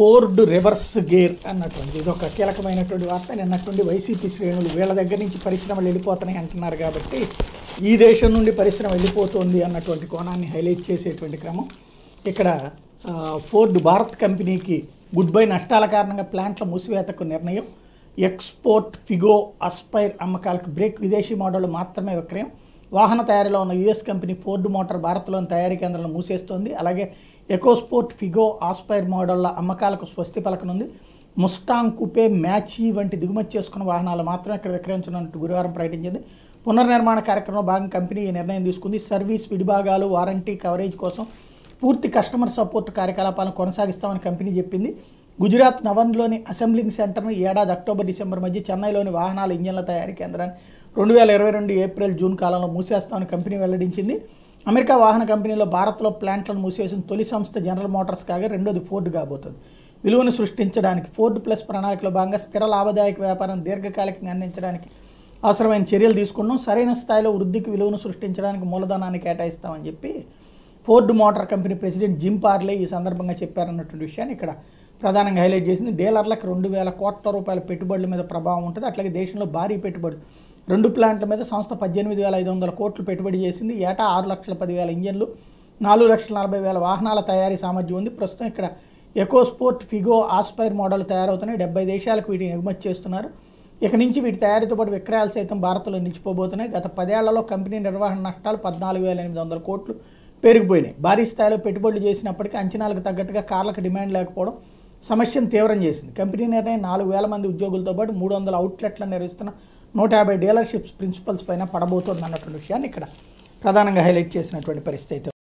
Ford reverse gear అన్నటువంటి ఇది ఒక కీలకమైనటువంటి వార్త అన్నటువంటి వైసీపీ శ్రేణులు వీళ్ళ దగ్గర నుంచి పరిశ్రమలు వెళ్ళిపోతున్నాయి అంటున్నారు కాబట్టి ఈ దేశం నుండి పరిశ్రమ వెళ్ళిపోతుంది అన్నటువంటి కోణాన్ని హైలైట్ చేసేటువంటి క్రమం ఇక్కడ ఫోర్డ్ భారత్ కంపెనీకి గుడ్ బై నష్టాల కారణంగా ప్లాంట్ల మూసివేతకు నిర్ణయం ఎక్స్పోర్ట్ ఫిగో అస్పైర్ అమ్మకాలకు బ్రేక్ విదేశీ మోడల్ మాత్రమే విక్రయం వాహన తయారీలో ఉన్న యుఎస్ కంపెనీ ఫోర్డ్ మోటార్ భారత్లోని తయారీ కేంద్రాలను మూసేస్తోంది అలాగే ఎకోస్పోర్ట్ ఫిగో ఆస్పైర్ మోడళ్ల అమ్మకాలకు స్వస్తి పలకనుంది ముస్టాంగ్ కుపే మ్యాచీ వంటి దిగుమతి చేసుకున్న వాహనాలు మాత్రం ఇక్కడ విక్రయించనున్నట్టు గురువారం ప్రకటించింది పునర్నిర్మాణ కార్యక్రమంలో భాగంగా కంపెనీ ఈ నిర్ణయం తీసుకుంది సర్వీస్ విడిభాగాలు వారంటీ కవరేజ్ కోసం పూర్తి కస్టమర్ సపోర్ట్ కార్యకలాపాలను కొనసాగిస్తామని కంపెనీ చెప్పింది గుజరాత్ నవన్లోని అసెంబ్లింగ్ సెంటర్ను ఏడాది అక్టోబర్ డిసెంబర్ మధ్య చెన్నైలోని వాహనాల ఇంజన్ల తయారీ కేంద్రాన్ని రెండు వేల ఇరవై రెండు ఏప్రిల్ జూన్ కాలంలో మూసేస్తామని కంపెనీ వెల్లడించింది అమెరికా వాహన కంపెనీలో భారత్లో ప్లాంట్లను మూసివేసిన తొలి సంస్థ జనరల్ మోటార్స్ కాగా రెండోది ఫోర్డ్ కాబోతుంది విలువను సృష్టించడానికి ఫోర్డ్ ప్లస్ ప్రణాళికలో భాగంగా స్థిర లాభదాయక వ్యాపారం దీర్ఘకాలికంగా అందించడానికి అవసరమైన చర్యలు తీసుకున్నాం సరైన స్థాయిలో వృద్ధికి విలువను సృష్టించడానికి మూలధనాన్ని కేటాయిస్తామని చెప్పి Ford motor company president Jim Farley ఈ సందర్భంగా చెప్పారన్నటువంటి విషయాన్ని ఇక్కడ ప్రధానంగా హైలైట్ చేసింది డీలర్లకు రెండు వేల కోట్ల రూపాయల పెట్టుబడుల మీద ప్రభావం ఉంటుంది అట్లాగే దేశంలో భారీ పెట్టుబడులు రెండు ప్లాంట్ల మీద సంస్థ పద్దెనిమిది వేల ఐదు వందల కోట్లు పెట్టుబడి చేసింది ఏటా ఆరు లక్షల పదివేల ఇంజన్లు నాలుగు లక్షల నలభై వేల వాహనాల తయారీ సామర్థ్యం ఉంది ప్రస్తుతం ఇక్కడ ఎకోస్పోర్ట్ ఫిగో ఆస్పైర్ మోడల్ తయారవుతున్నాయి డెబ్బై దేశాలకు వీటిని ఎగుమతి చేస్తున్నారు ఇక నుంచి వీటి తయారీతో పాటు విక్రయాలు సైతం భారత్లో నిలిచిపోబోతున్నాయి గత పదేళ్లలో కంపెనీ నిర్వహణ నష్టాలు పద్నాలుగు వేల ఎనిమిది వందల కోట్లు పెరిగిపోయినాయి భారీ స్థాయిలో పెట్టుబడులు చేసినప్పటికీ అంచనాలకు తగ్గట్టుగా కార్లకు డిమాండ్ లేకపోవడం సమస్యను తీవ్రం చేసింది కంపెనీ నిర్ణయం నాలుగు వేల మంది ఉద్యోగులతో పాటు మూడు వందల అవుట్లెట్లను నిర్వహిస్తున్న నూట యాభై డీలర్షిప్స్ ప్రిన్సిపల్స్ పైన పడబోతోంది అన్నటువంటి విషయాన్ని ఇక్కడ ప్రధానంగా హైలైట్ చేసినటువంటి పరిస్థితి